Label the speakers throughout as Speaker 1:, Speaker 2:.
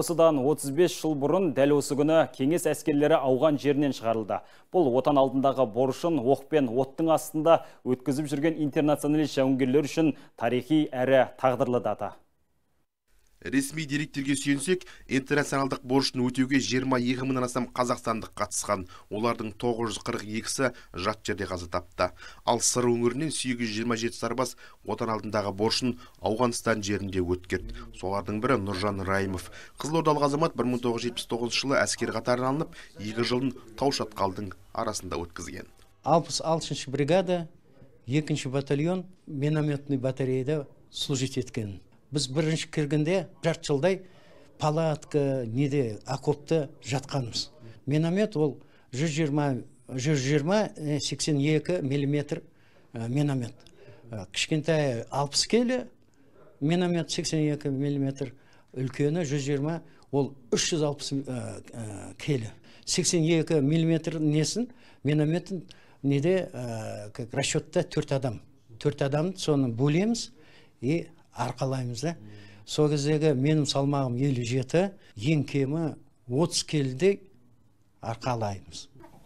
Speaker 1: осыдан 35 жыл бұрын дәл осы күні кеңес әскерлері ауған жерінен шығарылды. Бұл отан алдындағы борышын оқпен оттың астында өткізіп жүрген интернационалист жауынгерлер үшін тарихи әрі тағдырлы дата ресми деректерге сүйенсек интернационалдық борышын өтеуге 22 мыңнан астам қазақстандық қатысқан олардың 942-сі жат жерде қаза тапты ал сыр өңірінен 827 сарбаз отан алдындағы борышын ауғанстан жерінде өткерді солардың бірі нұржан райымов қызылордалық азамат 1979 жылы әскер қатарына алынып екі жылын тау шатқалдың арасында өткізген
Speaker 2: 66 бригада екінші батальон минометный батареяда служить еткен біз бірінші кіргенде жарты жылдай палатка неде окопта жатқанбыз миномет ол жүз жиырма жүз жиырма э, сексен екі миллиметр э, миномет э, Кішкентай алпыс келі миномет сексен екі миллиметр үлкені жүз жиырма ол үш жүз алпыс келі сексен екі миллиметр несін минометін неде как расчетта төрт адам төрт адамды соны бөлеміз и арқалаймыз да сол кездегі менің салмағым елу жеті ең кемі отыз келідей арқалаймыз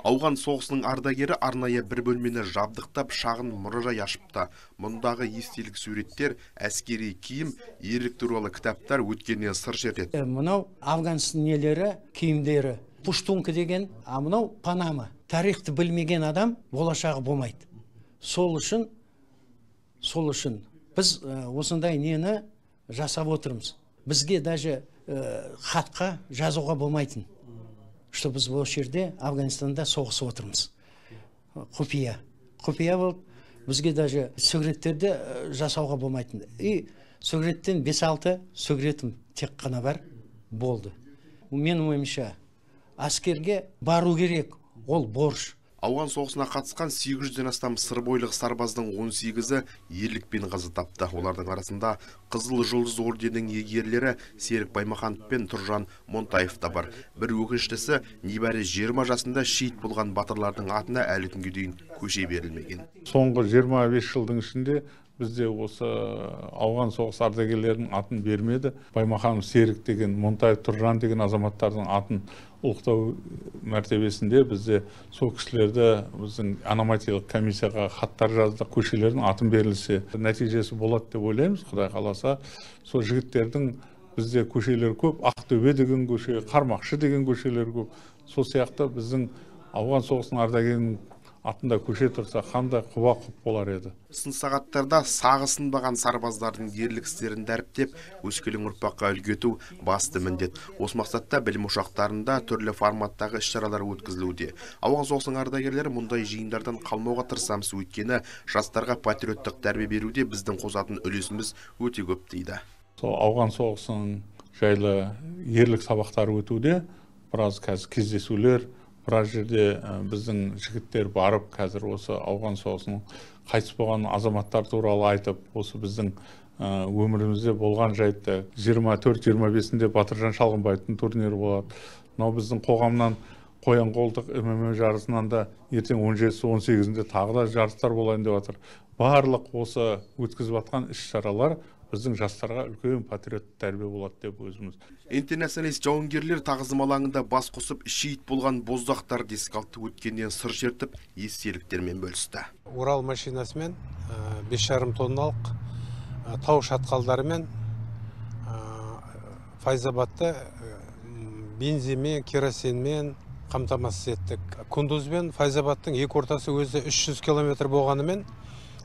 Speaker 1: ауған соғысының ардагері арнайы бір бөлмені жабдықтап шағын мұражай ашыпты мұндағы естелік суреттер әскери киім ерлік туралы кітаптар өткеннен сыр шертеді мынау
Speaker 2: афганстан нелері киімдері пуштунка деген а мынау панама тарихты білмеген адам болашағы болмайды сол үшін сол үшін біз э, осындай нені жасап отырмыз бізге даже э, хатқа жазуға болмайтын что біз осы жерде афганистанда соғысып отырмыз құпия құпия болып бізге даже сугреттерді э, жасауға болмайтын и сүгіреттен бес алты сүгіретім тек қана бар болды менің ойымша әскерге
Speaker 1: бару керек ол борыш ауған соғысына қатысқан 800-ден астам сырбойлық сарбаздың 18-і ерлікпен қаза тапты олардың арасында қызыл жұлдыз орденінің иегерлері серік баймаханов пен тұржан монтаев та бар бір өкініштісі небәрі 20 жасында шейіт болған батырлардың атына әлі күнге дейін көше берілмеген
Speaker 3: соңғы 25 жылдың ішінде бізде осы э, ауған соғыс ардагерлерінің атын бермеді баймаханов серік деген монтаев тұржан деген азаматтардың атын ұлықтау э, мәртебесінде бізде сол кісілерді біздің аноматиялық комиссияға хаттар жаздық көшелердің атын берілсе нәтижесі болады деп ойлаймыз құдай қаласа сол жігіттердің бізде көшелер көп ақтөбе деген көше қармақшы деген көшелер көп сол сияқты біздің ауған соғысының ардагерінің атында көше тұрса қандай құба құп болар еді
Speaker 1: сын сағаттарда сағы сынбаған сарбаздардың ерлік істерін дәріптеп өскелең ұрпаққа үлгі ету басты міндет осы мақсатта білім ошақтарында түрлі форматтағы іс шаралар өткізілуде ауған соғысының ардагерлері мұндай жиындардан қалмауға тырысамыз өйткені жастарға патриоттық тәрбие беруде біздің қосатын үлесіміз өте көп дейді
Speaker 3: сол ауған соғысының жайлы ерлік сабақтары өтуде біраз қазір кездесулер біраз жерде біздің жігіттер барып қазір осы ауған соғысының қайтыс болған азаматтар туралы айтып осы біздің өмірімізде болған жайтты 24-25-інде батыржан шалғынбаевтың турнирі болады мынау біздің қоғамнан қоян қолтық мма жарысынан да ертең 17-18-інде тағы да жарыстар болайын деп жатыр барлық осы өткізіп жатқан іс шаралар біздің жастарға үлкен патриот тәрбие
Speaker 1: болады деп өзіміз интернационалист жауынгерлер тағзым алаңында бас қосып шейіт болған боздақтар алды өткеннен сыр шертіп естеліктермен бөлісті
Speaker 4: Урал машинасымен э, бес жарым тонналық э, тау шатқалдарымен э, файзабадты бензинмен керосинмен қамтамасыз еттік кундуз бен файзабадтың екі ортасы өзі 300 километр болғанымен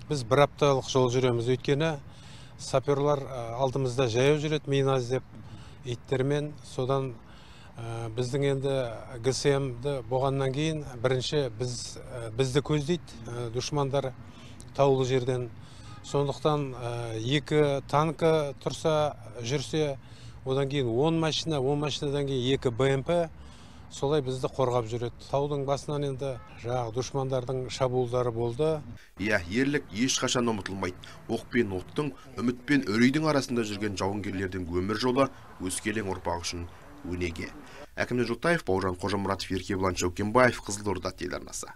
Speaker 4: біз бір апталық жол жүреміз өйткені саперлар э, алдымызда жаяу жүреді мина іздеп иттермен содан ә, біздің енді гсмді болғаннан кейін бірінші біз э, бізді көздейді ә, душмандар таулы жерден сондықтан екі танкі тұрса жүрсе одан кейін он машина он машинадан кейін екі бмп солай бізді қорғап жүреді таудың басынан енді жаңағы душмандардың шабуылдары болды
Speaker 1: иә ерлік ешқашан ұмытылмайды оқ пен оттың үміт пен үрейдің арасында жүрген жауынгерлердің өмір жолы өскелең ұрпақ үшін өнеге әкімжан жолтаев бауыржан қожамұратов еркебұлан шәукенбаев қызылорда телеарнасы